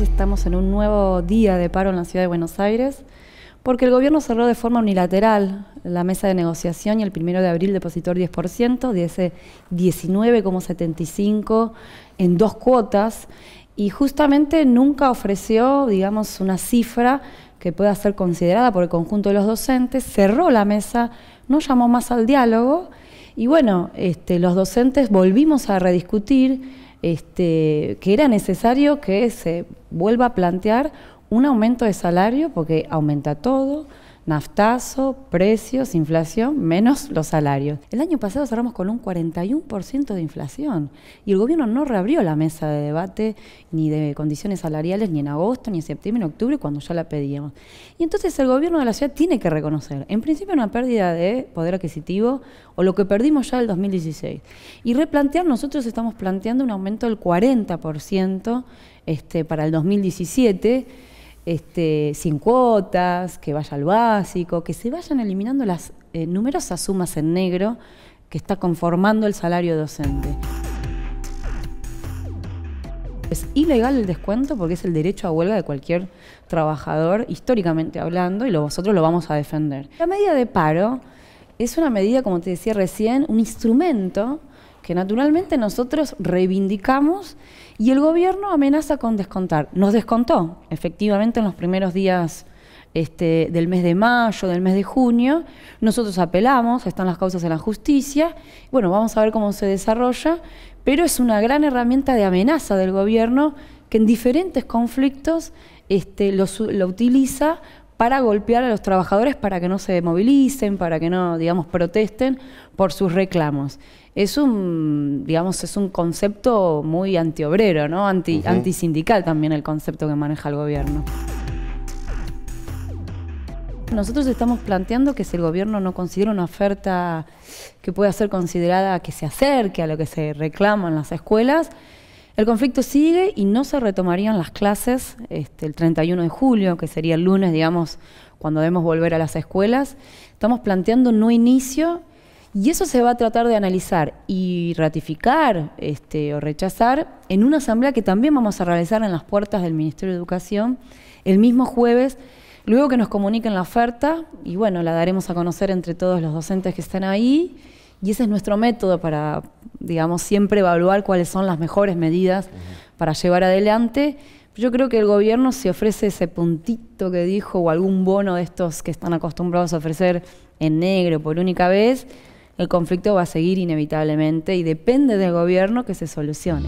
Estamos en un nuevo día de paro en la ciudad de Buenos Aires porque el gobierno cerró de forma unilateral la mesa de negociación y el primero de abril depositó el 10%, de ese 19,75 en dos cuotas y justamente nunca ofreció, digamos, una cifra que pueda ser considerada por el conjunto de los docentes, cerró la mesa, no llamó más al diálogo y bueno, este, los docentes volvimos a rediscutir este, que era necesario que se vuelva a plantear un aumento de salario porque aumenta todo, naftazo, precios, inflación, menos los salarios. El año pasado cerramos con un 41% de inflación y el gobierno no reabrió la mesa de debate ni de condiciones salariales ni en agosto, ni en septiembre, ni en octubre, cuando ya la pedíamos. Y entonces el gobierno de la ciudad tiene que reconocer, en principio, una pérdida de poder adquisitivo o lo que perdimos ya el 2016. Y replantear, nosotros estamos planteando un aumento del 40% este, para el 2017 este, sin cuotas, que vaya al básico, que se vayan eliminando las eh, numerosas sumas en negro que está conformando el salario docente. Es ilegal el descuento porque es el derecho a huelga de cualquier trabajador, históricamente hablando, y lo, nosotros lo vamos a defender. La medida de paro es una medida, como te decía recién, un instrumento que naturalmente nosotros reivindicamos y el gobierno amenaza con descontar. Nos descontó, efectivamente, en los primeros días este, del mes de mayo, del mes de junio. Nosotros apelamos, están las causas en la justicia. Bueno, vamos a ver cómo se desarrolla, pero es una gran herramienta de amenaza del gobierno que en diferentes conflictos lo, este, lo utiliza para golpear a los trabajadores para que no se movilicen, para que no, digamos, protesten por sus reclamos es un, digamos, es un concepto muy antiobrero, ¿no? Anti, Antisindical también el concepto que maneja el gobierno. Nosotros estamos planteando que si el gobierno no considera una oferta que pueda ser considerada que se acerque a lo que se reclama en las escuelas, el conflicto sigue y no se retomarían las clases este, el 31 de julio, que sería el lunes, digamos, cuando debemos volver a las escuelas. Estamos planteando no inicio y eso se va a tratar de analizar y ratificar este, o rechazar en una asamblea que también vamos a realizar en las puertas del Ministerio de Educación el mismo jueves, luego que nos comuniquen la oferta y bueno, la daremos a conocer entre todos los docentes que están ahí. Y ese es nuestro método para, digamos, siempre evaluar cuáles son las mejores medidas para llevar adelante. Yo creo que el gobierno se ofrece ese puntito que dijo o algún bono de estos que están acostumbrados a ofrecer en negro por única vez, el conflicto va a seguir inevitablemente y depende del gobierno que se solucione.